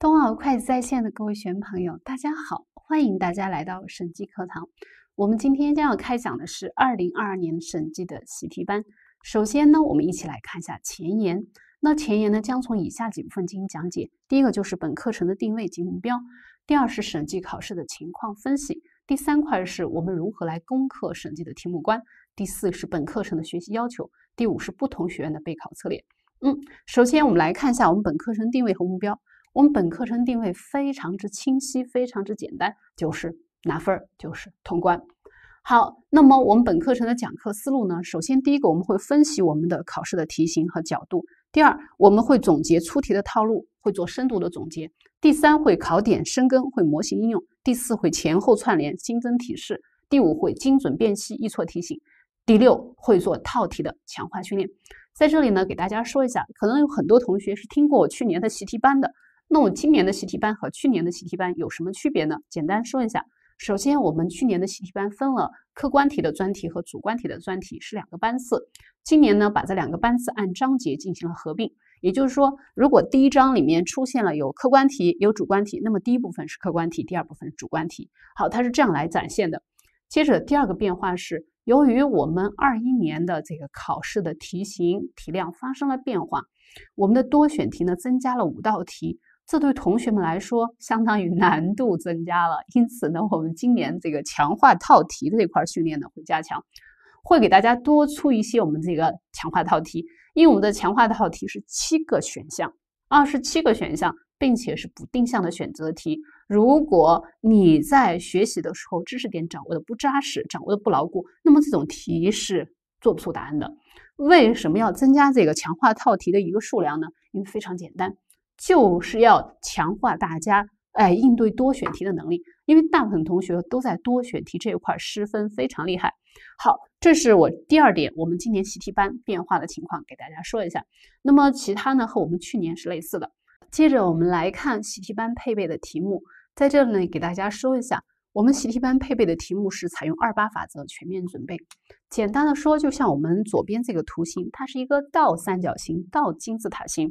东奥会计在线的各位学员朋友，大家好！欢迎大家来到审计课堂。我们今天将要开讲的是二零二二年审计的习题班。首先呢，我们一起来看一下前言。那前言呢，将从以下几部分进行讲解：第一个就是本课程的定位及目标；第二是审计考试的情况分析；第三块是我们如何来攻克审计的题目关；第四是本课程的学习要求；第五是不同学院的备考策略。嗯，首先我们来看一下我们本课程定位和目标。我们本课程定位非常之清晰，非常之简单，就是拿分儿，就是通关。好，那么我们本课程的讲课思路呢？首先，第一个我们会分析我们的考试的题型和角度；第二，我们会总结出题的套路，会做深度的总结；第三，会考点深耕，会模型应用；第四，会前后串联，新增提示；第五，会精准辨析，易错提醒；第六，会做套题的强化训练。在这里呢，给大家说一下，可能有很多同学是听过我去年的习题班的。那我今年的习题班和去年的习题班有什么区别呢？简单说一下，首先我们去年的习题班分了客观题的专题和主观题的专题是两个班次，今年呢把这两个班次按章节进行了合并，也就是说，如果第一章里面出现了有客观题有主观题，那么第一部分是客观题，第二部分是主观题。好，它是这样来展现的。接着第二个变化是，由于我们二一年的这个考试的题型题量发生了变化，我们的多选题呢增加了五道题。这对同学们来说，相当于难度增加了。因此呢，我们今年这个强化套题的这块训练呢会加强，会给大家多出一些我们这个强化套题。因为我们的强化套题是七个选项，二十七个选项，并且是不定向的选择题。如果你在学习的时候，知识点掌握的不扎实，掌握的不牢固，那么这种题是做不出答案的。为什么要增加这个强化套题的一个数量呢？因为非常简单。就是要强化大家哎应对多选题的能力，因为大部分同学都在多选题这一块失分非常厉害。好，这是我第二点，我们今年习题班变化的情况给大家说一下。那么其他呢和我们去年是类似的。接着我们来看习题班配备的题目，在这里呢给大家说一下，我们习题班配备的题目是采用二八法则全面准备。简单的说，就像我们左边这个图形，它是一个倒三角形、倒金字塔形。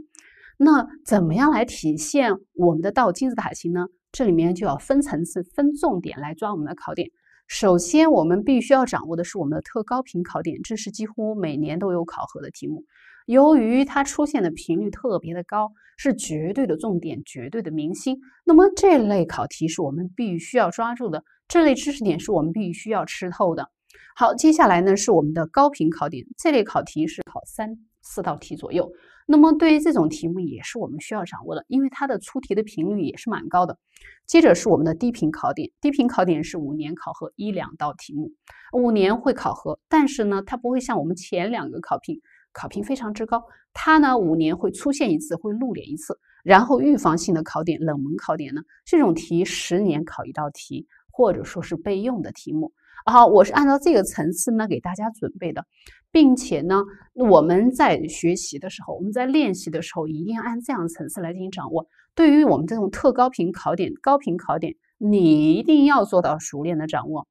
那怎么样来体现我们的倒金字塔型呢？这里面就要分层次、分重点来抓我们的考点。首先，我们必须要掌握的是我们的特高频考点，这是几乎每年都有考核的题目。由于它出现的频率特别的高，是绝对的重点、绝对的明星。那么这类考题是我们必须要抓住的，这类知识点是我们必须要吃透的。好，接下来呢是我们的高频考点，这类考题是考三四道题左右。那么对于这种题目也是我们需要掌握的，因为它的出题的频率也是蛮高的。接着是我们的低频考点，低频考点是五年考核一两道题目，五年会考核，但是呢它不会像我们前两个考评，考评非常之高，它呢五年会出现一次，会露脸一次。然后预防性的考点、冷门考点呢，这种题十年考一道题，或者说是备用的题目。好，我是按照这个层次呢给大家准备的，并且呢，我们在学习的时候，我们在练习的时候，一定要按这样的层次来进行掌握。对于我们这种特高频考点、高频考点，你一定要做到熟练的掌握，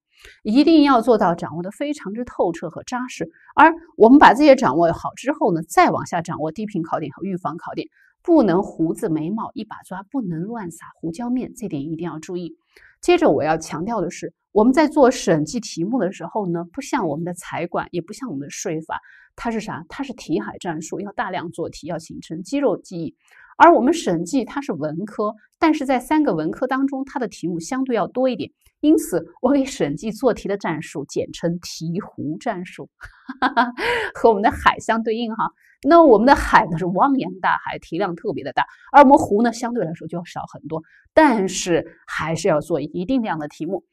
一定要做到掌握的非常之透彻和扎实。而我们把这些掌握好之后呢，再往下掌握低频考点和预防考点，不能胡子眉毛一把抓，不能乱撒胡椒面，这点一定要注意。接着我要强调的是。我们在做审计题目的时候呢，不像我们的财管，也不像我们的税法，它是啥？它是题海战术，要大量做题，要形成肌肉记忆。而我们审计它是文科，但是在三个文科当中，它的题目相对要多一点。因此，我给审计做题的战术简称“题湖战术”，和我们的海相对应哈。那我们的海呢是汪洋大海，题量特别的大，而我们湖呢相对来说就要少很多，但是还是要做一定量的题目。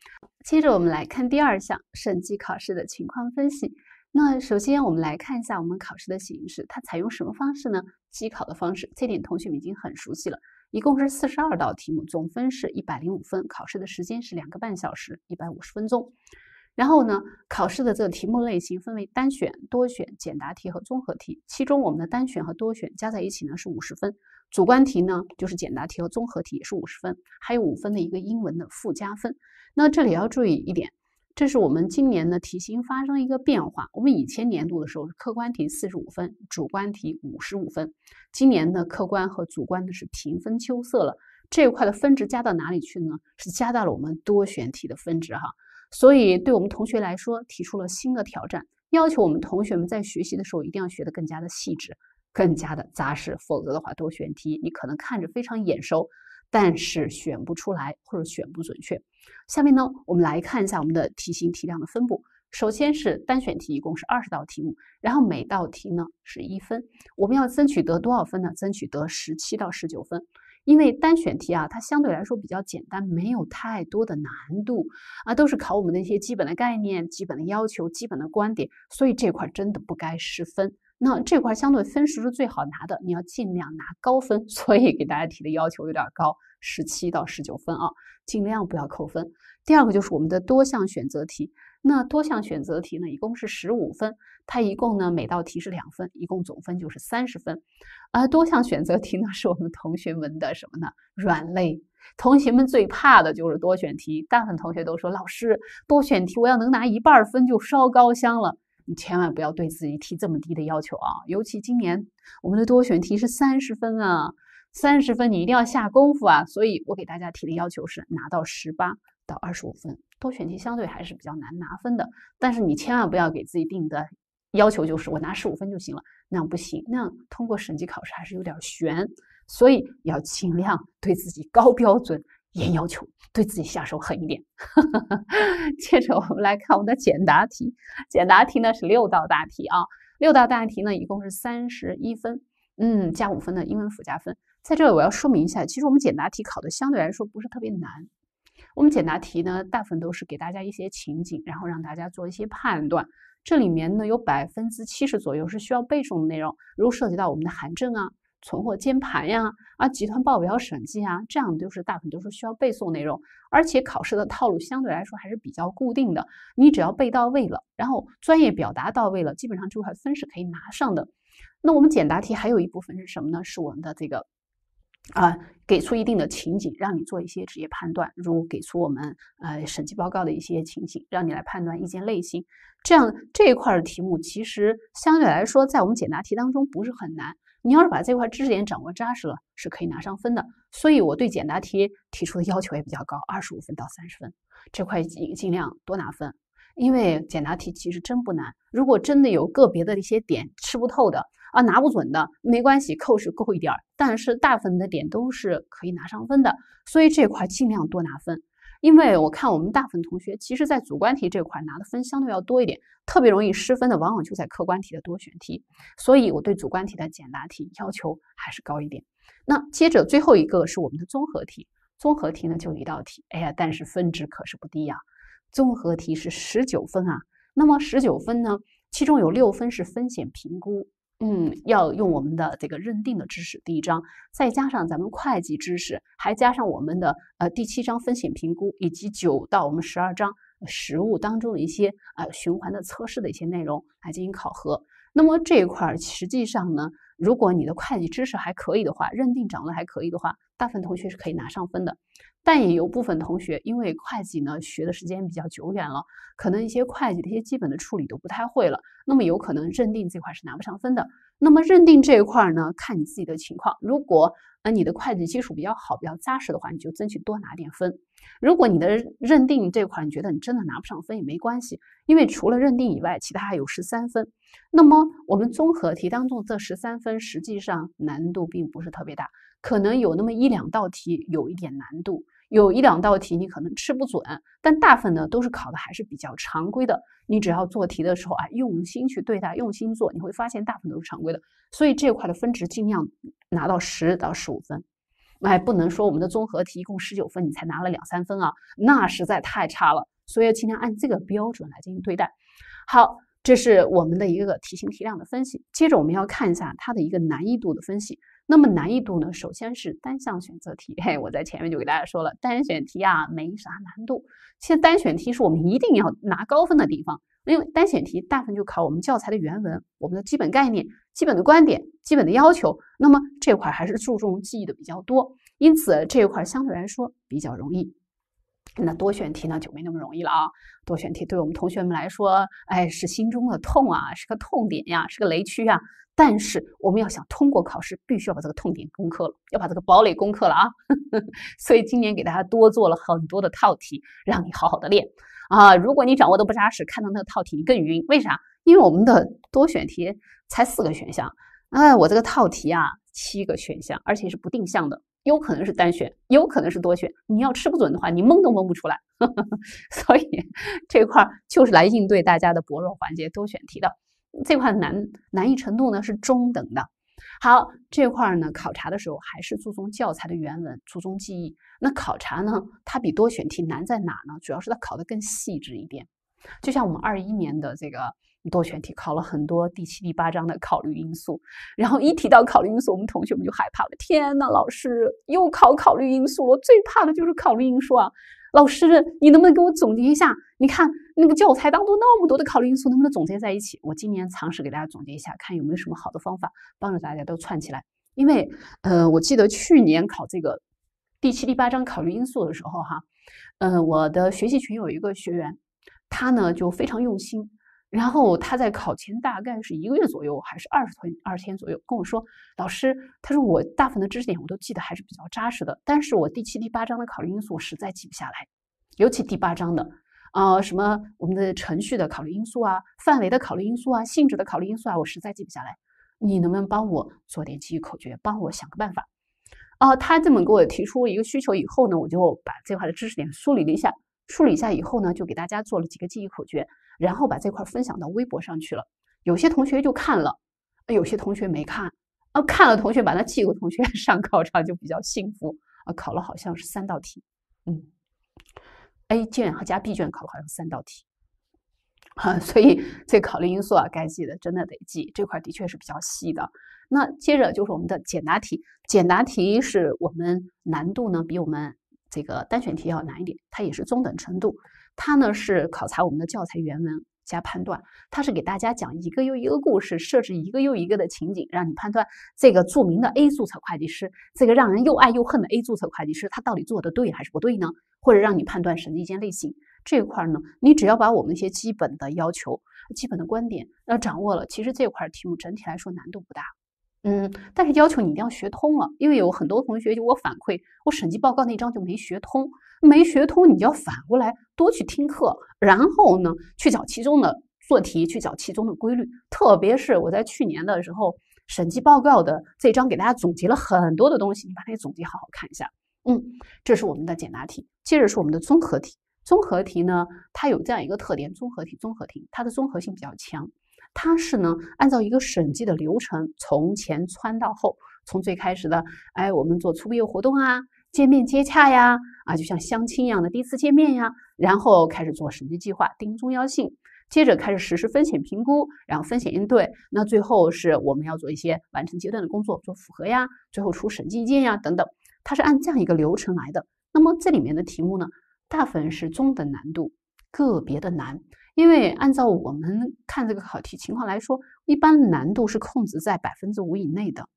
接着我们来看第二项审计考试的情况分析。那首先我们来看一下我们考试的形式，它采用什么方式呢？机考的方式，这点同学们已经很熟悉了。一共是四十二道题目，总分是一百零五分。考试的时间是两个半小时，一百五十分钟。然后呢，考试的这个题目类型分为单选、多选、简答题和综合题。其中我们的单选和多选加在一起呢是五十分，主观题呢就是简答题和综合题也是五十分，还有五分的一个英文的附加分。那这里要注意一点。这是我们今年的题型发生一个变化。我们以前年度的时候，客观题四十五分，主观题五十五分。今年的客观和主观的是平分秋色了。这一块的分值加到哪里去呢？是加大了我们多选题的分值哈。所以，对我们同学来说，提出了新的挑战，要求我们同学们在学习的时候一定要学的更加的细致，更加的扎实。否则的话，多选题你可能看着非常眼熟，但是选不出来或者选不准确。下面呢，我们来看一下我们的题型、题量的分布。首先是单选题，一共是二十道题目，然后每道题呢是一分。我们要争取得多少分呢？争取得十七到十九分，因为单选题啊，它相对来说比较简单，没有太多的难度啊，都是考我们的一些基本的概念、基本的要求、基本的观点，所以这块真的不该失分。那这块相对分时是最好拿的，你要尽量拿高分，所以给大家提的要求有点高，十七到十九分啊，尽量不要扣分。第二个就是我们的多项选择题，那多项选择题呢，一共是十五分，它一共呢每道题是两分，一共总分就是三十分。而多项选择题呢是我们同学们的什么呢软肋，同学们最怕的就是多选题，大部分同学都说老师多选题我要能拿一半分就烧高香了。你千万不要对自己提这么低的要求啊！尤其今年我们的多选题是三十分啊，三十分你一定要下功夫啊。所以我给大家提的要求是拿到十八到二十五分，多选题相对还是比较难拿分的。但是你千万不要给自己定的要求就是我拿十五分就行了，那样不行，那样通过审计考试还是有点悬。所以要尽量对自己高标准。严要求，对自己下手狠一点。接着我们来看我们的简答题，简答题呢是六道大题啊，六道大题呢一共是三十一分，嗯，加五分的英文附加分。在这里我要说明一下，其实我们简答题考的相对来说不是特别难。我们简答题呢，大部分都是给大家一些情景，然后让大家做一些判断。这里面呢有百分之七十左右是需要背诵的内容，如涉及到我们的寒症啊。存货监盘呀，啊，集团报表审计啊，这样都是大部分都是需要背诵内容，而且考试的套路相对来说还是比较固定的。你只要背到位了，然后专业表达到位了，基本上这块分是可以拿上的。那我们简答题还有一部分是什么呢？是我们的这个啊，给出一定的情景，让你做一些职业判断，如给出我们呃审计报告的一些情景，让你来判断意见类型。这样这一块的题目其实相对来说，在我们简答题当中不是很难。你要是把这块知识点掌握扎实了，是可以拿上分的。所以我对简答题提出的要求也比较高，二十五分到三十分，这块尽尽量多拿分。因为简答题其实真不难，如果真的有个别的一些点吃不透的啊，拿不准的，没关系，扣是扣一点儿，但是大部分的点都是可以拿上分的，所以这块尽量多拿分。因为我看我们大部分同学，其实在主观题这块拿的分相对要多一点，特别容易失分的往往就在客观题的多选题，所以我对主观题的简答题要求还是高一点。那接着最后一个是我们的综合题，综合题呢就一道题，哎呀，但是分值可是不低啊，综合题是十九分啊。那么十九分呢，其中有六分是风险评估。嗯，要用我们的这个认定的知识第一章，再加上咱们会计知识，还加上我们的呃第七章风险评估，以及九到我们十二章实物当中的一些呃循环的测试的一些内容来进行考核。那么这一块儿实际上呢。如果你的会计知识还可以的话，认定掌握的还可以的话，大部分同学是可以拿上分的。但也有部分同学，因为会计呢学的时间比较久远了，可能一些会计的一些基本的处理都不太会了，那么有可能认定这块是拿不上分的。那么认定这一块呢，看你自己的情况。如果呃你的会计基础比较好、比较扎实的话，你就争取多拿点分。如果你的认定这块你觉得你真的拿不上分也没关系，因为除了认定以外，其他还有十三分。那么我们综合题当中这十三分，实际上难度并不是特别大，可能有那么一两道题有一点难度，有一两道题你可能吃不准，但大部分呢都是考的还是比较常规的。你只要做题的时候啊，用心去对待，用心做，你会发现大部分都是常规的。所以这块的分值尽量拿到十到十五分。哎，不能说我们的综合题一共十九分，你才拿了两三分啊，那实在太差了。所以尽量按这个标准来进行对待。好，这是我们的一个题型题量的分析。接着我们要看一下它的一个难易度的分析。那么难易度呢，首先是单项选择题。嘿，我在前面就给大家说了，单选题啊没啥难度。其实单选题是我们一定要拿高分的地方。因为单选题大部分就考我们教材的原文，我们的基本概念、基本的观点、基本的要求。那么这块还是注重记忆的比较多，因此这一块相对来说比较容易。那多选题呢就没那么容易了啊！多选题对我们同学们来说，哎，是心中的痛啊，是个痛点呀，是个雷区啊。但是我们要想通过考试，必须要把这个痛点攻克了，要把这个堡垒攻克了啊！所以今年给大家多做了很多的套题，让你好好的练。啊，如果你掌握的不扎实，看到那个套题你更晕。为啥？因为我们的多选题才四个选项，哎，我这个套题啊，七个选项，而且是不定向的，有可能是单选，有可能是多选。你要吃不准的话，你蒙都蒙不出来。所以这块儿就是来应对大家的薄弱环节，多选题的这块难难易程度呢是中等的。好，这块儿呢，考察的时候还是注重教材的原文，注重记忆。那考察呢，它比多选题难在哪呢？主要是它考的更细致一点。就像我们二一年的这个多选题，考了很多第七、第八章的考虑因素。然后一提到考虑因素，我们同学们就害怕了。天呐，老师又考考虑因素了！最怕的就是考虑因素啊。老师，你能不能给我总结一下？你看那个教材当中那么多的考虑因素，能不能总结在一起？我今年尝试给大家总结一下，看有没有什么好的方法帮助大家都串起来。因为，呃，我记得去年考这个第七、第八章考虑因素的时候，哈，呃，我的学习群有一个学员，他呢就非常用心。然后他在考前大概是一个月左右，还是二十天、二十天左右，跟我说：“老师，他说我大部分的知识点我都记得还是比较扎实的，但是我第七、第八章的考虑因素我实在记不下来，尤其第八章的，呃，什么我们的程序的考虑因素啊，范围的考虑因素啊，性质的考虑因素啊，我实在记不下来。你能不能帮我做点记忆口诀，帮我想个办法？”啊，他这么给我提出一个需求以后呢，我就把这块的知识点梳理了一下，梳理一下以后呢，就给大家做了几个记忆口诀。然后把这块分享到微博上去了，有些同学就看了，有些同学没看，啊，看了同学把它记，同学 上考场就比较幸福，啊，考了好像是三道题，嗯，A 卷和加 B 卷考了好像三道题，啊，所以这考虑因素啊，该记的真的得记，这块的确是比较细的。那接着就是我们的简答题，简答题是我们难度呢比我们这个单选题要难一点，它也是中等程度。它呢是考察我们的教材原文加判断，它是给大家讲一个又一个故事，设置一个又一个的情景，让你判断这个著名的 A 注册会计师，这个让人又爱又恨的 A 注册会计师，他到底做的对还是不对呢？或者让你判断审计意见类型这一块呢，你只要把我们一些基本的要求、基本的观点要掌握了，其实这块题目整体来说难度不大。嗯，但是要求你一定要学通了，因为有很多同学就我反馈，我审计报告那章就没学通，没学通你就要反过来多去听课，然后呢去找其中的做题，去找其中的规律。特别是我在去年的时候，审计报告的这章给大家总结了很多的东西，你把那总结好好看一下。嗯，这是我们的简答题，接着是我们的综合题。综合题呢，它有这样一个特点：综合题，综合题，它的综合性比较强。它是呢，按照一个审计的流程，从前穿到后，从最开始的，哎，我们做初步业务活动啊，见面接洽呀，啊，就像相亲一样的第一次见面呀，然后开始做审计计划，定重要性，接着开始实施风险评估，然后风险应对，那最后是我们要做一些完成阶段的工作，做复核呀，最后出审计意见呀，等等，它是按这样一个流程来的。那么这里面的题目呢，大部分是中等难度，个别的难。因为按照我们看这个考题情况来说，一般难度是控制在百分之五以内的，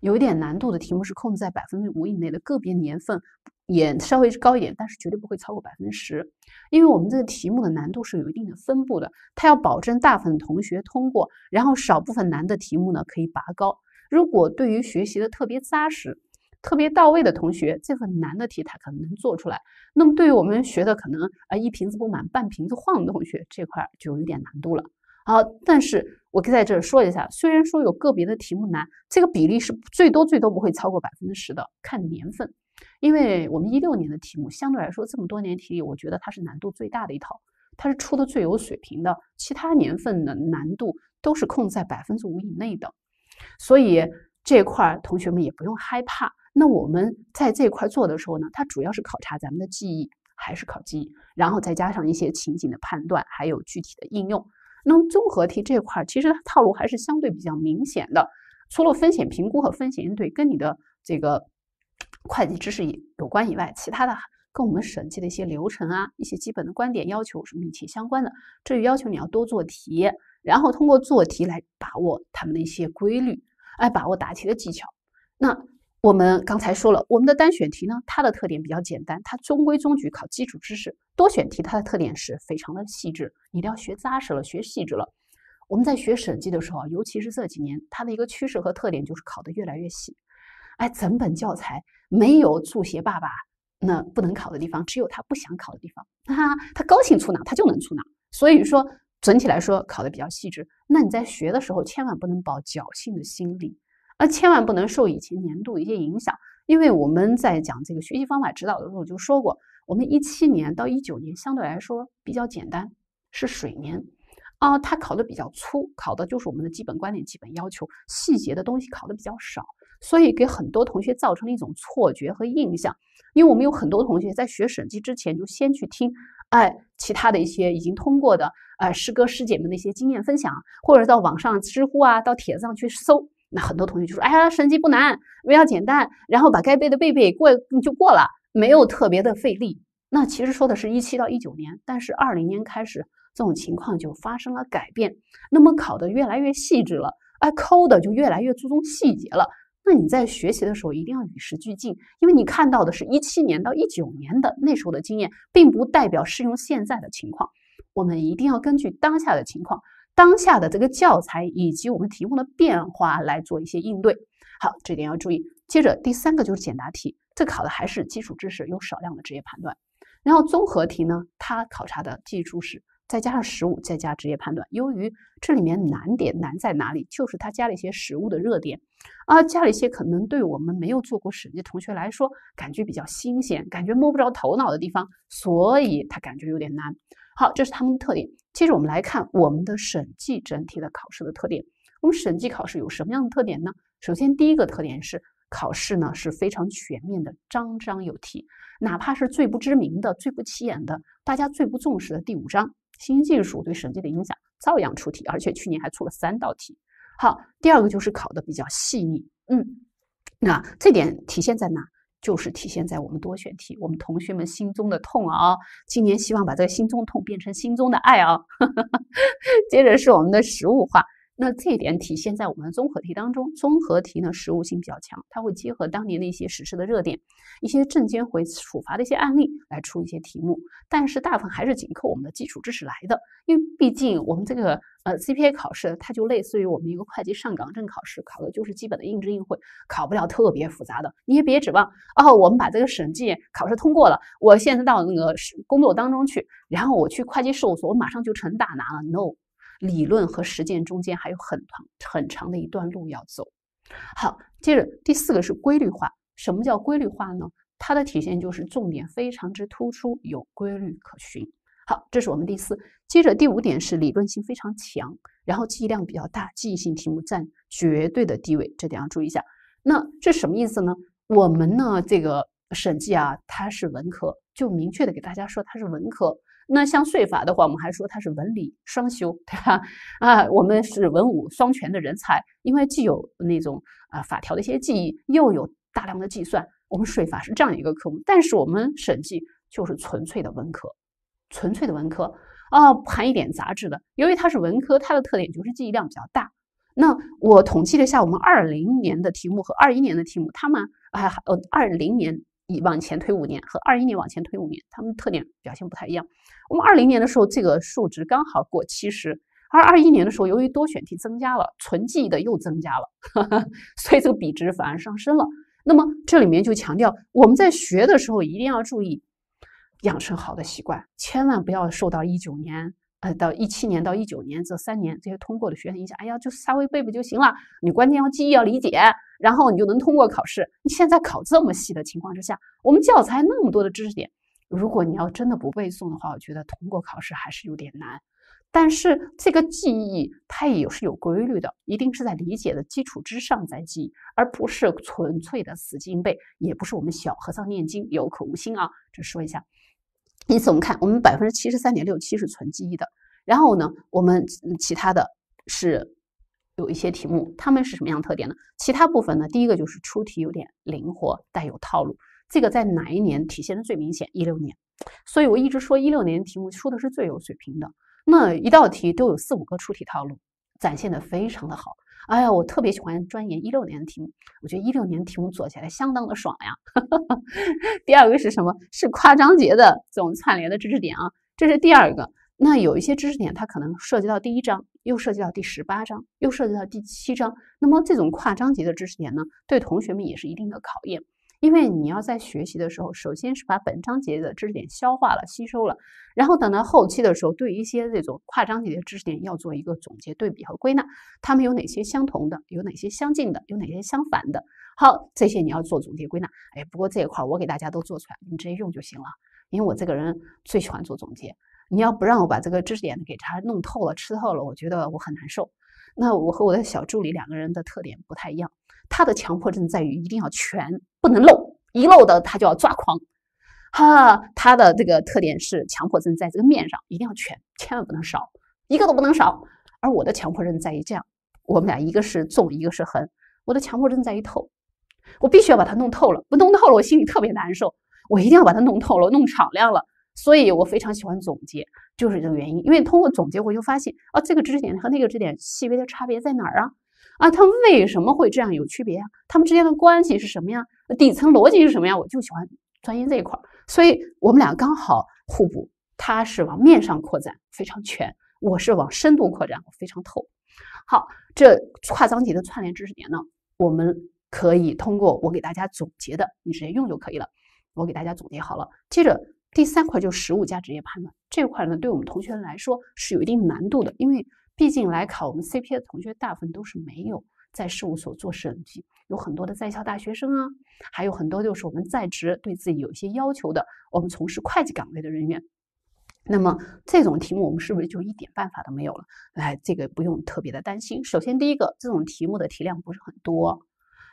有一点难度的题目是控制在百分之五以内的，个别年份也稍微高一点，但是绝对不会超过百分之十。因为我们这个题目的难度是有一定的分布的，它要保证大部分同学通过，然后少部分难的题目呢可以拔高。如果对于学习的特别扎实。特别到位的同学，这个难的题他可能能做出来。那么对于我们学的可能啊一瓶子不满半瓶子晃的同学，这块儿就有点难度了。好，但是我可以在这儿说一下，虽然说有个别的题目难，这个比例是最多最多不会超过百分之十的，看年份。因为我们一六年的题目相对来说这么多年题里，我觉得它是难度最大的一套，它是出的最有水平的。其他年份的难度都是控在百分之五以内的，所以这块儿同学们也不用害怕。那我们在这块做的时候呢，它主要是考察咱们的记忆，还是考记忆，然后再加上一些情景的判断，还有具体的应用。那么综合题这块，其实套路还是相对比较明显的。除了风险评估和风险应对跟你的这个会计知识有有关以外，其他的跟我们审计的一些流程啊、一些基本的观点要求是密切相关的。这就要求你要多做题，然后通过做题来把握他们的一些规律，来把握答题的技巧。那。我们刚才说了，我们的单选题呢，它的特点比较简单，它中规中矩，考基础知识。多选题它的特点是非常的细致，你一定要学扎实了，学细致了。我们在学审计的时候，尤其是这几年，它的一个趋势和特点就是考的越来越细。哎，整本教材没有助协爸爸那不能考的地方，只有他不想考的地方。他他高兴出哪他就能出哪，所以说整体来说考的比较细致。那你在学的时候，千万不能抱侥幸的心理。那千万不能受以前年度一些影响，因为我们在讲这个学习方法指导的时候就说过，我们一七年到一九年相对来说比较简单，是水年啊，它考的比较粗，考的就是我们的基本观点、基本要求，细节的东西考的比较少，所以给很多同学造成了一种错觉和印象。因为我们有很多同学在学审计之前就先去听，哎，其他的一些已经通过的，哎，师哥师姐们的一些经验分享，或者到网上知乎啊，到帖子上去搜。那很多同学就说：“哎呀，审计不难，比较简单，然后把该背的背背过就过了，没有特别的费力。”那其实说的是17到19年，但是20年开始这种情况就发生了改变。那么考的越来越细致了，哎，抠的就越来越注重细节了。那你在学习的时候一定要与时俱进，因为你看到的是一七年到一九年的那时候的经验，并不代表适用现在的情况。我们一定要根据当下的情况。当下的这个教材以及我们题目的变化来做一些应对，好，这点要注意。接着第三个就是简答题，这考的还是基础知识，有少量的职业判断。然后综合题呢，它考察的技术是再加上实物，再加职业判断。由于这里面难点难在哪里，就是它加了一些实物的热点啊，加了一些可能对我们没有做过审计同学来说感觉比较新鲜，感觉摸不着头脑的地方，所以他感觉有点难。好，这是它们的特点。接着我们来看我们的审计整体的考试的特点。我们审计考试有什么样的特点呢？首先，第一个特点是考试呢是非常全面的，章章有题，哪怕是最不知名的、最不起眼的、大家最不重视的第五章新技术对审计的影响，照样出题，而且去年还出了三道题。好，第二个就是考的比较细腻，嗯，那这点体现在哪？就是体现在我们多选题，我们同学们心中的痛啊！今年希望把这个心中痛变成心中的爱啊！接着是我们的实物化。那这一点体现在我们的综合题当中，综合题呢，实务性比较强，它会结合当年的一些实施的热点、一些证监会处罚的一些案例来出一些题目，但是大部分还是紧扣我们的基础知识来的。因为毕竟我们这个呃 CPA 考试，它就类似于我们一个会计上岗证考试，考的就是基本的应知应会，考不了特别复杂的。你也别指望哦，我们把这个审计考试通过了，我现在到那个工作当中去，然后我去会计事务所，我马上就成大拿了。No。理论和实践中间还有很长很长的一段路要走。好，接着第四个是规律化。什么叫规律化呢？它的体现就是重点非常之突出，有规律可循。好，这是我们第四。接着第五点是理论性非常强，然后记忆量比较大，记忆性题目占绝对的地位，这点要注意一下。那这什么意思呢？我们呢，这个审计啊，它是文科，就明确的给大家说它是文科。那像税法的话，我们还说它是文理双修，对吧？啊，我们是文武双全的人才，因为既有那种啊法条的一些记忆，又有大量的计算。我们税法是这样一个科目，但是我们审计就是纯粹的文科，纯粹的文科啊，不含一点杂质的。由于它是文科，它的特点就是记忆量比较大。那我统计了一下，我们二零年的题目和二一年的题目，他们啊，二零年。往前推五年和二一年往前推五年，他们特点表现不太一样。我们二零年的时候，这个数值刚好过七十；而二一年的时候，由于多选题增加了，存记忆的又增加了，所以这个比值反而上升了。那么这里面就强调，我们在学的时候一定要注意养成好的习惯，千万不要受到一九年呃到一七年到一九年这三年这些通过的学生影响。哎呀，就稍微背背就行了，你关键要记忆要理解。然后你就能通过考试。你现在考这么细的情况之下，我们教材那么多的知识点，如果你要真的不背诵的话，我觉得通过考试还是有点难。但是这个记忆它也是有规律的，一定是在理解的基础之上再记，忆，而不是纯粹的死记硬背，也不是我们小和尚念经有口无心啊。这说一下。因此我们看，我们百分之七十三点六七是纯记忆的，然后呢，我们其他的是。有一些题目，它们是什么样特点呢？其他部分呢？第一个就是出题有点灵活，带有套路。这个在哪一年体现的最明显？一六年。所以我一直说一六年题目出的是最有水平的。那一道题都有四五个出题套路，展现的非常的好。哎呀，我特别喜欢钻研一六年的题目，我觉得一六年题目做起来相当的爽呀。第二个是什么？是夸张节的这种串联的知识点啊。这是第二个。那有一些知识点，它可能涉及到第一章。又涉及到第十八章，又涉及到第七章，那么这种跨章节的知识点呢，对同学们也是一定的考验，因为你要在学习的时候，首先是把本章节的知识点消化了、吸收了，然后等到后期的时候，对一些这种跨章节的知识点要做一个总结、对比和归纳，它们有哪些相同的，有哪些相近的，有哪些相反的，好，这些你要做总结归纳。哎，不过这一块我给大家都做出来你直接用就行了，因为我这个人最喜欢做总结。你要不让我把这个知识点给他弄透了、吃透了，我觉得我很难受。那我和我的小助理两个人的特点不太一样。他的强迫症在于一定要全，不能漏，一漏的他就要抓狂。哈，他的这个特点是强迫症，在这个面上一定要全，千万不能少，一个都不能少。而我的强迫症在于这样，我们俩一个是纵，一个是横。我的强迫症在于透，我必须要把它弄透了，不弄透了我心里特别难受。我一定要把它弄透了，弄敞亮了。所以我非常喜欢总结，就是这个原因。因为通过总结，我就发现啊，这个知识点和那个知识点细微的差别在哪儿啊？啊，它为什么会这样有区别啊？它们之间的关系是什么呀？底层逻辑是什么呀？我就喜欢钻研这一块儿。所以，我们俩刚好互补，他是往面上扩展，非常全；我是往深度扩展，非常透。好，这跨章节的串联知识点呢，我们可以通过我给大家总结的，你直接用就可以了。我给大家总结好了，接着。第三块就实务加职业判断这块呢，对我们同学来说是有一定难度的，因为毕竟来考我们 CPA 的同学大部分都是没有在事务所做审计，有很多的在校大学生啊，还有很多就是我们在职对自己有一些要求的，我们从事会计岗位的人员。那么这种题目我们是不是就一点办法都没有了？哎，这个不用特别的担心。首先，第一个这种题目的题量不是很多，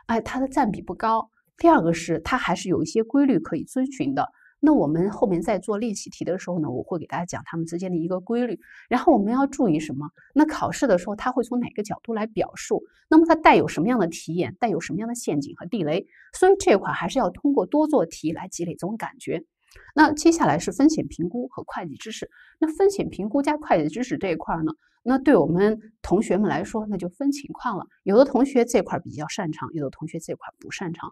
哎，它的占比不高；第二个是它还是有一些规律可以遵循的。那我们后面在做练习题的时候呢，我会给大家讲它们之间的一个规律。然后我们要注意什么？那考试的时候，他会从哪个角度来表述？那么它带有什么样的题眼，带有什么样的陷阱和地雷？所以这一块还是要通过多做题来积累这种感觉。那接下来是风险评估和会计知识。那风险评估加会计知识这一块呢？那对我们同学们来说，那就分情况了。有的同学这块比较擅长，有的同学这块不擅长。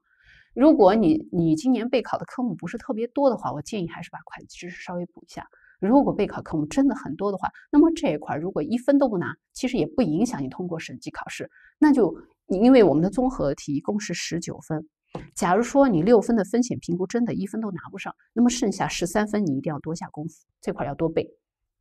如果你你今年备考的科目不是特别多的话，我建议还是把会计知识稍微补一下。如果备考科目真的很多的话，那么这一块如果一分都不拿，其实也不影响你通过审计考试。那就因为我们的综合题一共是十九分，假如说你六分的风险评估真的一分都拿不上，那么剩下十三分你一定要多下功夫，这块要多背、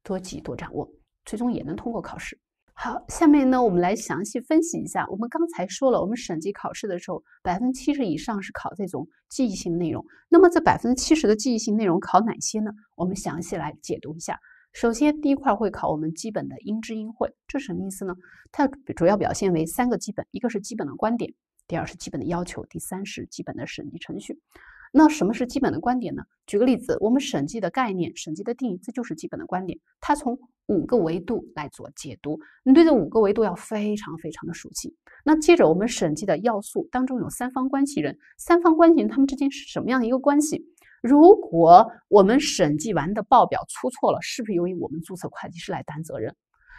多记、多掌握，最终也能通过考试。好，下面呢，我们来详细分析一下。我们刚才说了，我们审计考试的时候，百分之七十以上是考这种记忆性内容。那么，这百分之七十的记忆性内容考哪些呢？我们详细来解读一下。首先，第一块会考我们基本的音知音会，这什么意思呢？它主要表现为三个基本：一个是基本的观点，第二是基本的要求，第三是基本的审计程序。那什么是基本的观点呢？举个例子，我们审计的概念、审计的定义，这就是基本的观点。它从五个维度来做解读，你对这五个维度要非常非常的熟悉。那接着，我们审计的要素当中有三方关系人，三方关系人他们之间是什么样的一个关系？如果我们审计完的报表出错了，是不是由于我们注册会计师来担责任？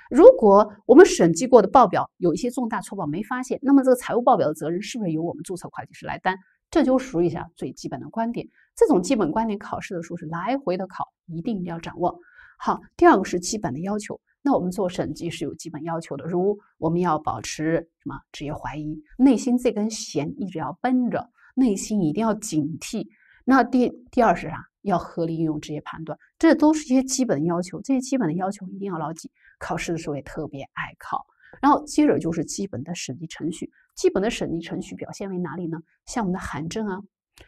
如果我们审计过的报表有一些重大错报没发现，那么这个财务报表的责任是不是由我们注册会计师来担？这就属于一下最基本的观点。这种基本观点考试的时候是来回的考，一定一定要掌握。好，第二个是基本的要求。那我们做审计是有基本要求的，如我们要保持什么职业怀疑，内心这根弦一直要绷着，内心一定要警惕。那第第二是啥？要合理运用职业判断，这都是一些基本要求。这些基本的要求一定要牢记，考试的时候也特别爱考。然后接着就是基本的审计程序，基本的审计程序表现为哪里呢？像我们的函证啊，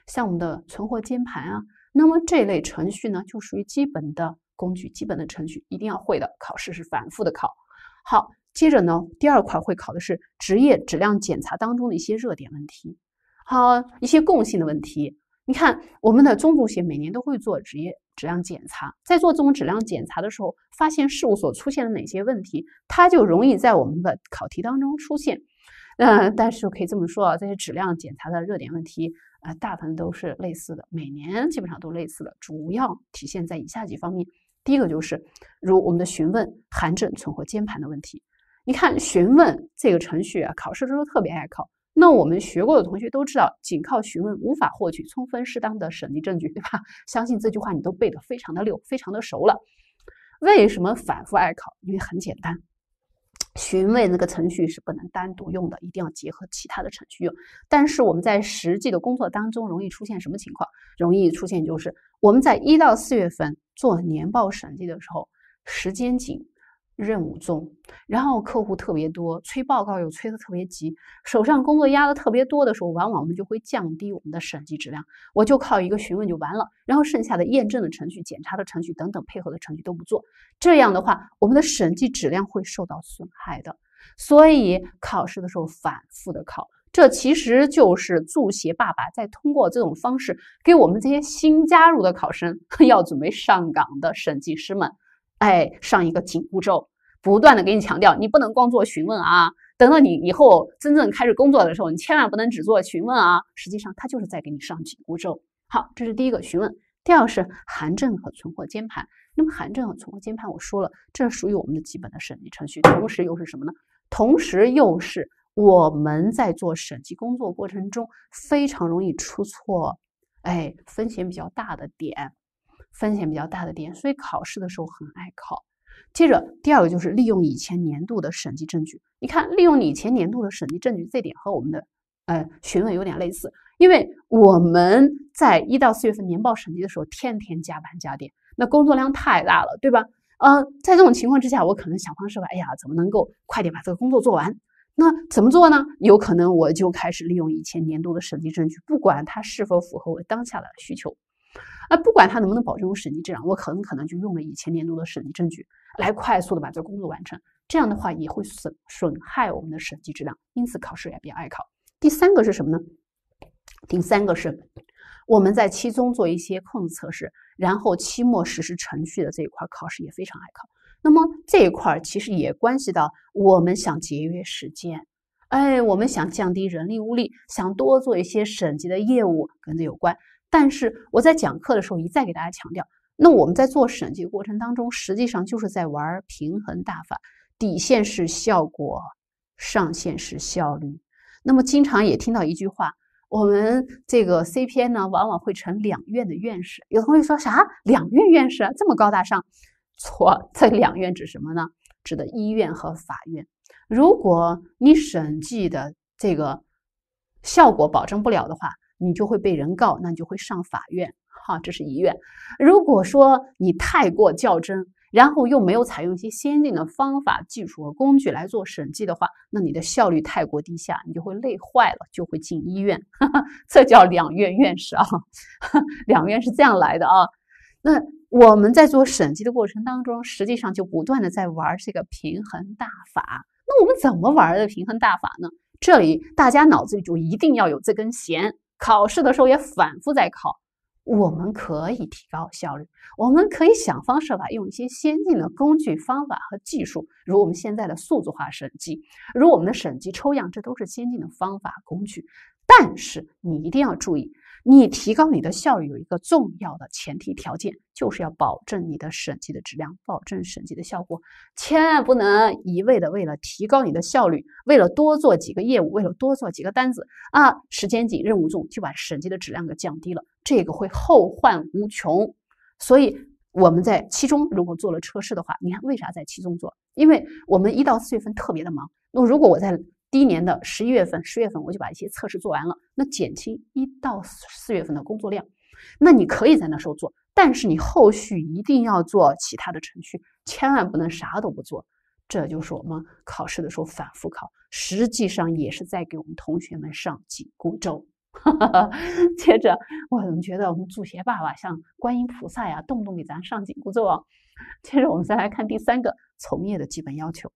像我们的存货监盘啊，那么这类程序呢，就属于基本的工具，基本的程序一定要会的，考试是反复的考。好，接着呢，第二块会考的是职业质量检查当中的一些热点问题，好，一些共性的问题。你看，我们的中注协每年都会做职业。质量检查，在做这种质量检查的时候，发现事务所出现了哪些问题，它就容易在我们的考题当中出现。嗯，但是可以这么说啊，这些质量检查的热点问题，呃，大部分都是类似的，每年基本上都类似的，主要体现在以下几方面。第一个就是，如我们的询问、函证、存货监盘的问题。你看询问这个程序啊，考试的时候特别爱考。那我们学过的同学都知道，仅靠询问无法获取充分适当的审计证据，对吧？相信这句话你都背得非常的溜，非常的熟了。为什么反复爱考？因为很简单，询问那个程序是不能单独用的，一定要结合其他的程序用。但是我们在实际的工作当中，容易出现什么情况？容易出现就是我们在一到四月份做年报审计的时候，时间紧。任务重，然后客户特别多，催报告又催的特别急，手上工作压的特别多的时候，往往我们就会降低我们的审计质量。我就靠一个询问就完了，然后剩下的验证的程序、检查的程序等等配合的程序都不做，这样的话，我们的审计质量会受到损害的。所以考试的时候反复的考，这其实就是助协爸爸在通过这种方式给我们这些新加入的考生、要准备上岗的审计师们。哎，上一个紧箍咒，不断的给你强调，你不能光做询问啊。等到你以后真正开始工作的时候，你千万不能只做询问啊。实际上，他就是在给你上紧箍咒。好，这是第一个询问，第二个是函证和存货监盘。那么，函证和存货监盘，我说了，这属于我们的基本的审计程序，同时又是什么呢？同时又是我们在做审计工作过程中非常容易出错，哎，风险比较大的点。风险比较大的点，所以考试的时候很爱考。接着，第二个就是利用以前年度的审计证据。你看，利用你以前年度的审计证据，这点和我们的呃询问有点类似。因为我们在一到四月份年报审计的时候，天天加班加点，那工作量太大了，对吧？呃，在这种情况之下，我可能想方设法，哎呀，怎么能够快点把这个工作做完？那怎么做呢？有可能我就开始利用以前年度的审计证据，不管它是否符合我当下的需求。啊，不管他能不能保证我审计质量，我很可能就用了以前年度的审计证据来快速的把这工作完成，这样的话也会损损害我们的审计质量，因此考试也比较爱考。第三个是什么呢？第三个是我们在期中做一些控制测试，然后期末实施程序的这一块考试也非常爱考。那么这一块其实也关系到我们想节约时间，哎，我们想降低人力物力，想多做一些审计的业务，跟这有关。但是我在讲课的时候一再给大家强调，那我们在做审计过程当中，实际上就是在玩平衡大法，底线是效果，上限是效率。那么经常也听到一句话，我们这个 CPI 呢，往往会成两院的院士。有同学说啥？两院院士这么高大上？错，这两院指什么呢？指的医院和法院。如果你审计的这个效果保证不了的话。你就会被人告，那你就会上法院，哈，这是医院。如果说你太过较真，然后又没有采用一些先进的方法、技术和工具来做审计的话，那你的效率太过低下，你就会累坏了，就会进医院。这叫两院院士啊，两院是这样来的啊。那我们在做审计的过程当中，实际上就不断的在玩这个平衡大法。那我们怎么玩的平衡大法呢？这里大家脑子里就一定要有这根弦。考试的时候也反复在考，我们可以提高效率，我们可以想方设法用一些先进的工具、方法和技术，如我们现在的数字化审计，如我们的审计抽样，这都是先进的方法工具。但是你一定要注意。你提高你的效率有一个重要的前提条件，就是要保证你的审计的质量，保证审计的效果。千万不能一味的为了提高你的效率，为了多做几个业务，为了多做几个单子啊，时间紧任务重就把审计的质量给降低了，这个会后患无穷。所以我们在期中如果做了测试的话，你看为啥在期中做？因为我们一到四月份特别的忙，那如果我在第一年的十一月份、十月份，我就把一些测试做完了，那减轻一到四月份的工作量。那你可以在那时候做，但是你后续一定要做其他的程序，千万不能啥都不做。这就是我们考试的时候反复考，实际上也是在给我们同学们上紧箍咒。接着，我怎么觉得我们助学爸爸像观音菩萨呀，动不动给咱上紧箍咒。接着，我们再来看第三个从业的基本要求。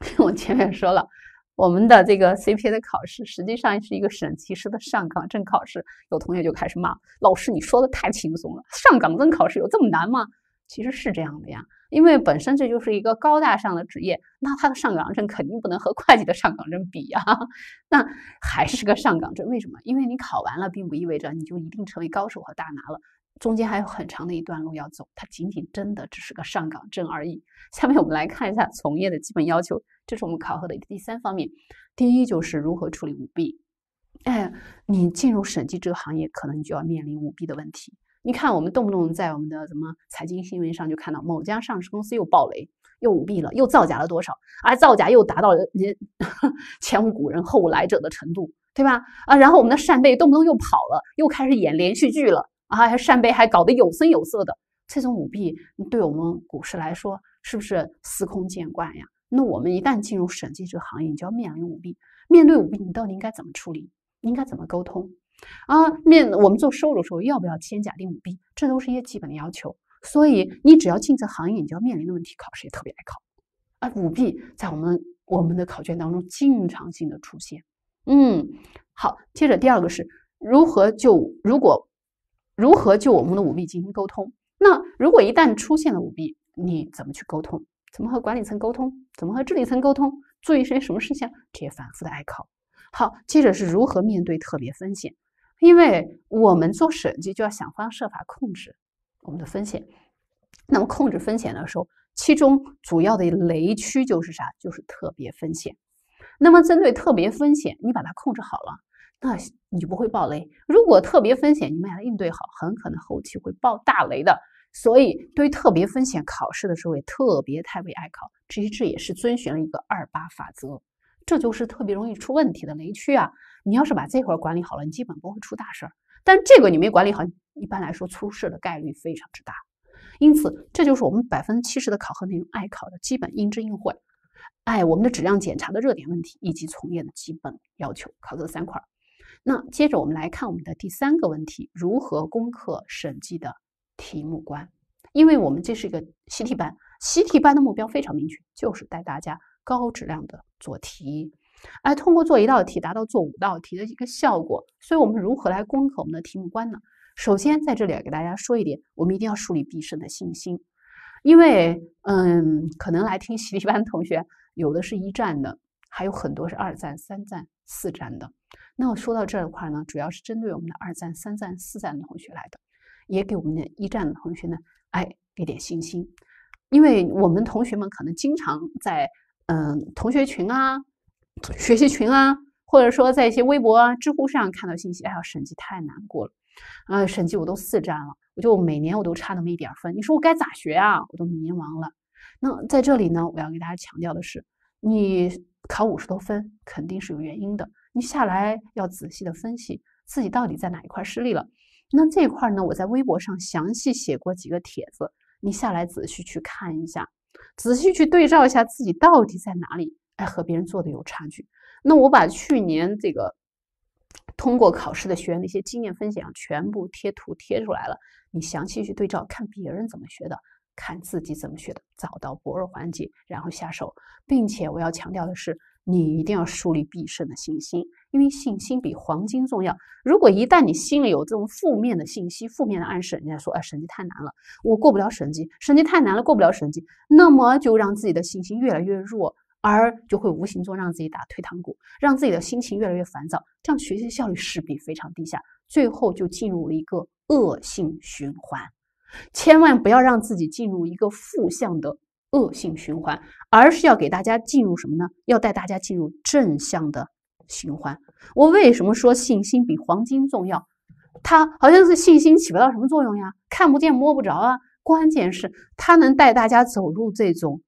我前面说了。我们的这个 CPA 的考试，实际上是一个审计师的上岗证考试。有同学就开始骂老师：“你说的太轻松了，上岗证考试有这么难吗？”其实是这样的呀，因为本身这就是一个高大上的职业，那他的上岗证肯定不能和会计的上岗证比呀。那还是个上岗证，为什么？因为你考完了，并不意味着你就一定成为高手和大拿了。中间还有很长的一段路要走，它仅仅真的只是个上岗证而已。下面我们来看一下从业的基本要求，这是我们考核的第三方面。第一就是如何处理舞弊。哎，你进入审计这个行业，可能你就要面临舞弊的问题。你看，我们动不动在我们的什么财经新闻上就看到某家上市公司又暴雷，又舞弊了，又造假了多少，而造假又达到了你 前无古人后无来者的程度，对吧？啊，然后我们的扇贝动不动又跑了，又开始演连续剧了。啊，扇贝还搞得有声有色的，这种舞弊对我们股市来说是不是司空见惯呀？那我们一旦进入审计这个行业，你就要面临舞弊。面对舞弊，你到底应该怎么处理？应该怎么沟通？啊，面我们做收入的时候，要不要签假定舞弊？这都是一些基本的要求。所以你只要进这个行业，你就要面临的问题，考试也特别爱考。啊，舞弊在我们我们的考卷当中经常性的出现。嗯，好，接着第二个是如何就如果。如何就我们的舞弊进行沟通？那如果一旦出现了舞弊，你怎么去沟通？怎么和管理层沟通？怎么和治理层沟通？注意些什么事项？这些反复的艾考。好，接着是如何面对特别风险？因为我们做审计就要想方设法控制我们的风险。那么控制风险的时候，其中主要的雷区就是啥？就是特别风险。那么针对特别风险，你把它控制好了。那你就不会爆雷。如果特别风险你们俩应对好，很可能后期会爆大雷的。所以对于特别风险，考试的时候也特别特别爱考，其实这也是遵循了一个二八法则，这就是特别容易出问题的雷区啊。你要是把这块管理好了，你基本不会出大事儿。但这个你没管理好，一般来说出事的概率非常之大。因此，这就是我们百分之七十的考核内容爱考的基本应知应会，爱我们的质量检查的热点问题以及从业的基本要求，考这三块儿。那接着我们来看我们的第三个问题：如何攻克审计的题目关？因为我们这是一个习题班，习题班的目标非常明确，就是带大家高质量的做题，哎，通过做一道题达到做五道题的一个效果。所以我们如何来攻克我们的题目关呢？首先在这里给大家说一点，我们一定要树立必胜的信心，因为嗯，可能来听习题班的同学有的是一战的，还有很多是二战、三战、四战的。那我说到这一块呢，主要是针对我们的二战、三战、四战的同学来的，也给我们的一战的同学呢，哎，给点信心。因为我们同学们可能经常在嗯同学群啊、学习群啊，或者说在一些微博啊、知乎上看到信息，哎呀，审计太难过了，啊，审计我都四战了，我就每年我都差那么一点分，你说我该咋学啊？我都迷茫了。那在这里呢，我要给大家强调的是，你考五十多分肯定是有原因的。你下来要仔细的分析自己到底在哪一块失利了。那这一块呢，我在微博上详细写过几个帖子，你下来仔细去看一下，仔细去对照一下自己到底在哪里，哎，和别人做的有差距。那我把去年这个通过考试的学员的一些经验分享全部贴图贴出来了，你详细去对照，看别人怎么学的，看自己怎么学的，找到薄弱环节，然后下手。并且我要强调的是。你一定要树立必胜的信心，因为信心比黄金重要。如果一旦你心里有这种负面的信息、负面的暗示，人家说哎审计太难了，我过不了审计，审计太难了，过不了审计，那么就让自己的信心越来越弱，而就会无形中让自己打退堂鼓，让自己的心情越来越烦躁，这样学习效率势必非常低下，最后就进入了一个恶性循环。千万不要让自己进入一个负向的。恶性循环，而是要给大家进入什么呢？要带大家进入正向的循环。我为什么说信心比黄金重要？它好像是信心起不到什么作用呀，看不见摸不着啊。关键是它能带大家走入这种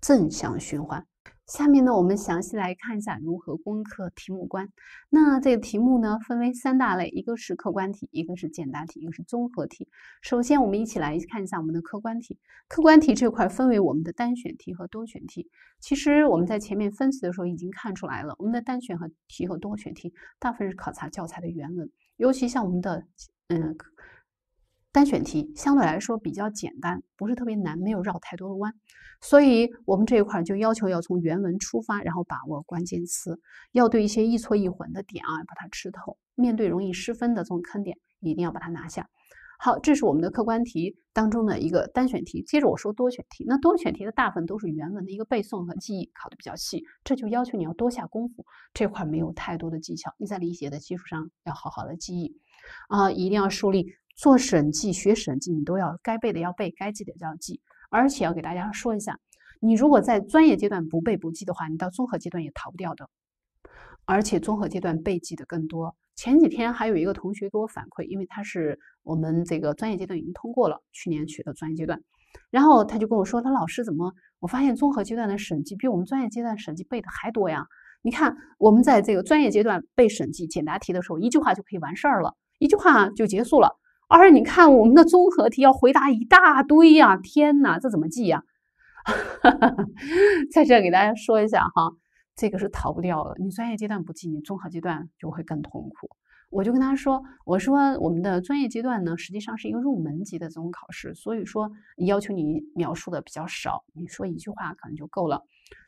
正向循环。下面呢，我们详细来看一下如何攻克题目关。那这个题目呢，分为三大类，一个是客观题，一个是简答题，一个是综合题。首先，我们一起来看一下我们的客观题。客观题这块分为我们的单选题和多选题。其实我们在前面分析的时候已经看出来了，我们的单选和题和多选题大部分是考察教材的原文，尤其像我们的嗯。单选题相对来说比较简单，不是特别难，没有绕太多的弯，所以，我们这一块就要求要从原文出发，然后把握关键词，要对一些易错易混的点啊，把它吃透。面对容易失分的这种坑点，一定要把它拿下。好，这是我们的客观题当中的一个单选题。接着我说多选题，那多选题的大部分都是原文的一个背诵和记忆，考的比较细，这就要求你要多下功夫。这块没有太多的技巧，你在理解的基础上，要好好的记忆啊，一定要树立。做审计学审计，你都要该背的要背，该记的要记，而且要给大家说一下，你如果在专业阶段不背不记的话，你到综合阶段也逃不掉的，而且综合阶段背记的更多。前几天还有一个同学给我反馈，因为他是我们这个专业阶段已经通过了，去年取得专业阶段，然后他就跟我说，他老师怎么，我发现综合阶段的审计比我们专业阶段审计背的还多呀？你看我们在这个专业阶段背审计简答题的时候，一句话就可以完事儿了，一句话就结束了。二是你看我们的综合题要回答一大堆呀，天呐，这怎么记呀？在这给大家说一下哈，这个是逃不掉的。你专业阶段不记，你综合阶段就会更痛苦。我就跟他说，我说我们的专业阶段呢，实际上是一个入门级的这种考试，所以说要求你描述的比较少，你说一句话可能就够了。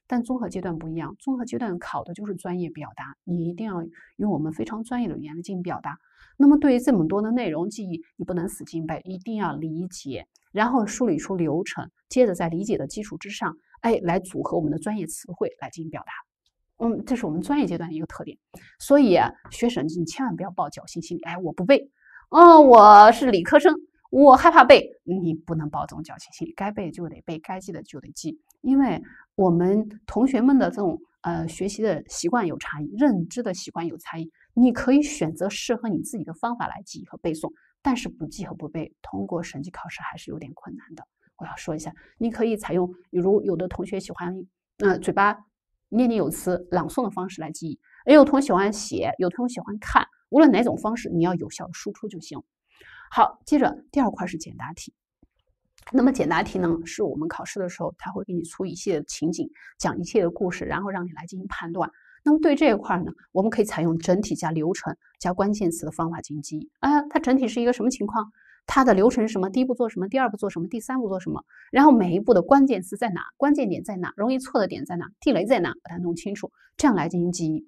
但综合阶段不一样，综合阶段考的就是专业表达，你一定要用我们非常专业的语言来进行表达。那么，对于这么多的内容记忆，你不能死记硬背，一定要理解，然后梳理出流程，接着在理解的基础之上，哎，来组合我们的专业词汇来进行表达。嗯，这是我们专业阶段的一个特点。所以，学计你千万不要抱侥幸心理，哎，我不背，嗯，我是理科生，我害怕背，你不能抱这种侥幸心理，该背就得背，该记的就得记，因为我们同学们的这种呃学习的习惯有差异，认知的习惯有差异。你可以选择适合你自己的方法来记忆和背诵，但是不记和不背，通过审计考试还是有点困难的。我要说一下，你可以采用，比如有的同学喜欢，嗯，嘴巴念念有词、朗诵的方式来记忆，也有同学喜欢写，有同学喜欢看，无论哪种方式，你要有效的输出就行。好，接着第二块是简答题。那么简答题呢，是我们考试的时候，他会给你出一系列情景，讲一系列的故事，然后让你来进行判断。那么对这一块呢，我们可以采用整体加流程加关键词的方法进行记忆。啊，它整体是一个什么情况？它的流程是什么？第一步做什么？第二步做什么？第三步做什么？然后每一步的关键词在哪？关键点在哪？容易错的点在哪？地雷在哪？把它弄清楚，这样来进行记忆。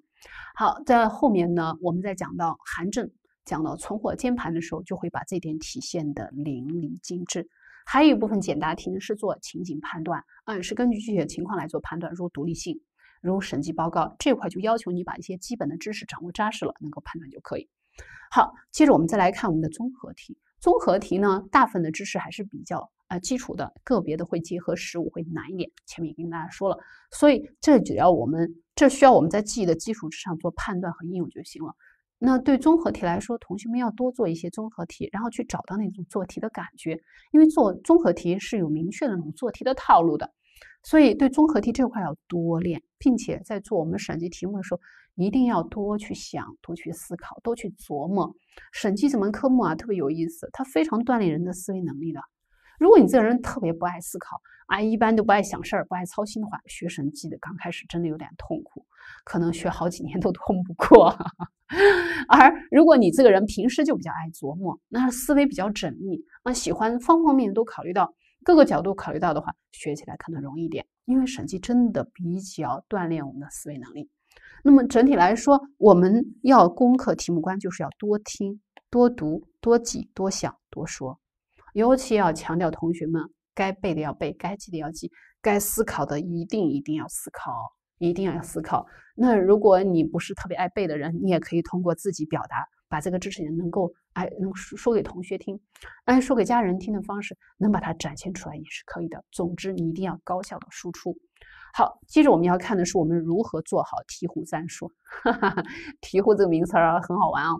好，在后面呢，我们在讲到寒症、讲到存货间盘的时候，就会把这点体现的淋漓尽致。还有一部分简答题呢，是做情景判断，嗯，是根据具体的情况来做判断，如独立性。如审计报告这块就要求你把一些基本的知识掌握扎实了，能够判断就可以。好，接着我们再来看我们的综合题。综合题呢，大部分的知识还是比较呃基础的，个别的会结合实物会难一点。前面已经大家说了，所以这只要我们这需要我们在记忆的基础之上做判断和应用就行了。那对综合题来说，同学们要多做一些综合题，然后去找到那种做题的感觉，因为做综合题是有明确的那种做题的套路的。所以，对综合题这块要多练，并且在做我们审计题目的时候，一定要多去想、多去思考、多去琢磨。审计这门科目啊，特别有意思，它非常锻炼人的思维能力的。如果你这个人特别不爱思考，啊，一般都不爱想事儿、不爱操心的话，学审计的刚开始真的有点痛苦，可能学好几年都通不过。而如果你这个人平时就比较爱琢磨，那思维比较缜密，那喜欢方方面面都考虑到。各个角度考虑到的话，学起来可能容易一点，因为审计真的比较锻炼我们的思维能力。那么整体来说，我们要攻克题目关，就是要多听、多读、多记、多想、多说。尤其要强调，同学们该背的要背，该记的要记，该思考的一定一定要思考，一定要思考。那如果你不是特别爱背的人，你也可以通过自己表达。把这个知识点能够哎能说给同学听，哎说给家人听的方式，能把它展现出来也是可以的。总之，你一定要高效的输出。好，接着我们要看的是我们如何做好提壶战术。醍醐这个名词儿很好玩啊。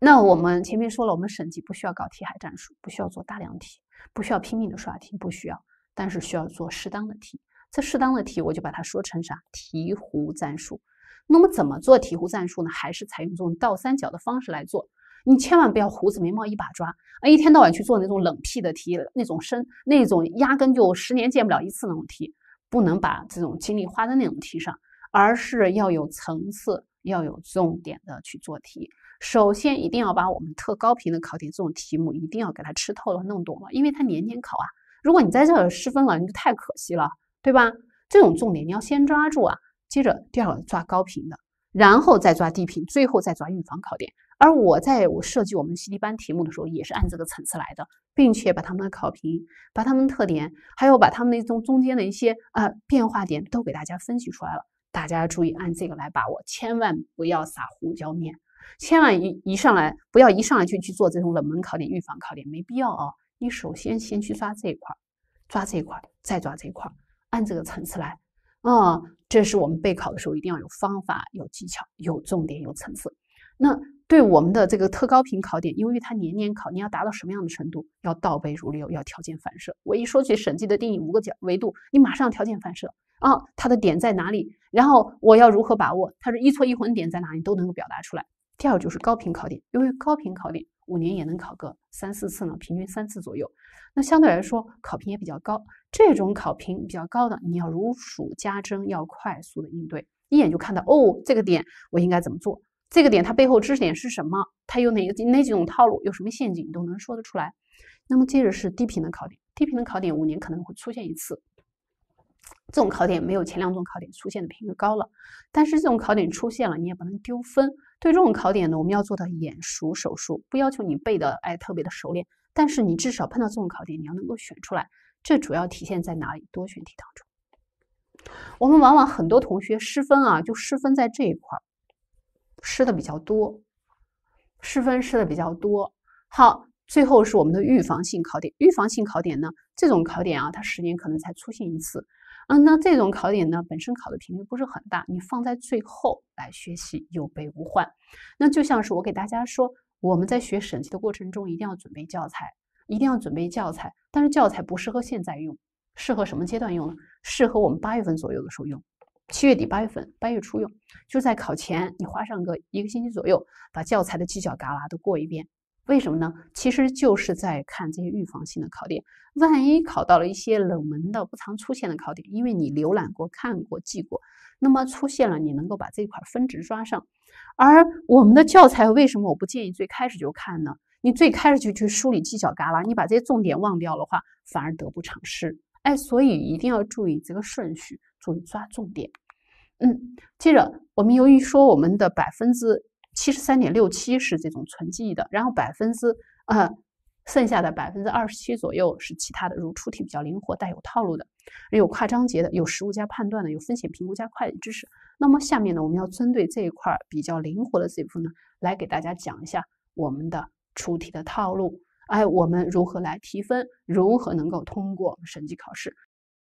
那我们前面说了，我们省级不需要搞题海战术，不需要做大量题，不需要拼命的刷题，不需要，但是需要做适当的题。这适当的题，我就把它说成啥？醍醐战术。那么怎么做题湖战术呢？还是采用这种倒三角的方式来做。你千万不要胡子眉毛一把抓啊！一天到晚去做那种冷僻的题，那种深、那种压根就十年见不了一次那种题，不能把这种精力花在那种题上，而是要有层次、要有重点的去做题。首先，一定要把我们特高频的考点这种题目一定要给它吃透了、弄懂了，因为它年年考啊。如果你在这失分了，你就太可惜了，对吧？这种重点你要先抓住啊。接着第二个抓高频的，然后再抓低频，最后再抓预防考点。而我在我设计我们习题班题目的时候，也是按这个层次来的，并且把他们的考评、把他们的特点，还有把他们那中中间的一些啊变化点都给大家分析出来了。大家注意按这个来把握，千万不要撒胡椒面，千万一一上来不要一上来就去做这种冷门考点、预防考点，没必要啊。你首先先去抓这一块，抓这一块，再抓这一块，按这个层次来。啊，这是我们备考的时候一定要有方法、有技巧、有重点、有层次。那对我们的这个特高频考点，由于它年年考，你要达到什么样的程度？要倒背如流，要条件反射。我一说起审计的定义五个角维度，你马上条件反射啊，它的点在哪里？然后我要如何把握？它是一错一混点在哪里？都能够表达出来。第二就是高频考点，因为高频考点。五年也能考个三四次呢，平均三次左右。那相对来说，考评也比较高。这种考评比较高的，你要如数家珍，要快速的应对，一眼就看到哦，这个点我应该怎么做？这个点它背后知识点是什么？它有哪个哪几种套路？有什么陷阱都能说得出来。那么接着是低频的考点，低频的考点五年可能会出现一次。这种考点没有前两种考点出现的频率高了，但是这种考点出现了，你也不能丢分。对这种考点呢，我们要做到眼熟手熟，不要求你背的哎特别的熟练，但是你至少碰到这种考点，你要能够选出来。这主要体现在哪里？多选题当中，我们往往很多同学失分啊，就失分在这一块，失的比较多，失分失的比较多。好，最后是我们的预防性考点，预防性考点呢，这种考点啊，它十年可能才出现一次。嗯，那这种考点呢，本身考的频率不是很大，你放在最后来学习有备无患。那就像是我给大家说，我们在学审计的过程中，一定要准备教材，一定要准备教材。但是教材不适合现在用，适合什么阶段用呢？适合我们八月份左右的时候用，七月底八月份、八月初用，就在考前你花上个一个星期左右，把教材的犄角旮旯都过一遍。为什么呢？其实就是在看这些预防性的考点，万一考到了一些冷门的、不常出现的考点，因为你浏览过、看过、记过，那么出现了，你能够把这块分值抓上。而我们的教材为什么我不建议最开始就看呢？你最开始就去梳理犄角旮旯，你把这些重点忘掉的话，反而得不偿失。哎，所以一定要注意这个顺序，注意抓重点。嗯，接着我们由于说我们的百分之。七十三点六七是这种纯记忆的，然后百分之呃剩下的百分之二十七左右是其他的，如出题比较灵活、带有套路的，有跨章节的，有实物加判断的，有风险评估加会计知识。那么下面呢，我们要针对这一块比较灵活的这部分呢，来给大家讲一下我们的出题的套路。哎，我们如何来提分？如何能够通过审计考试？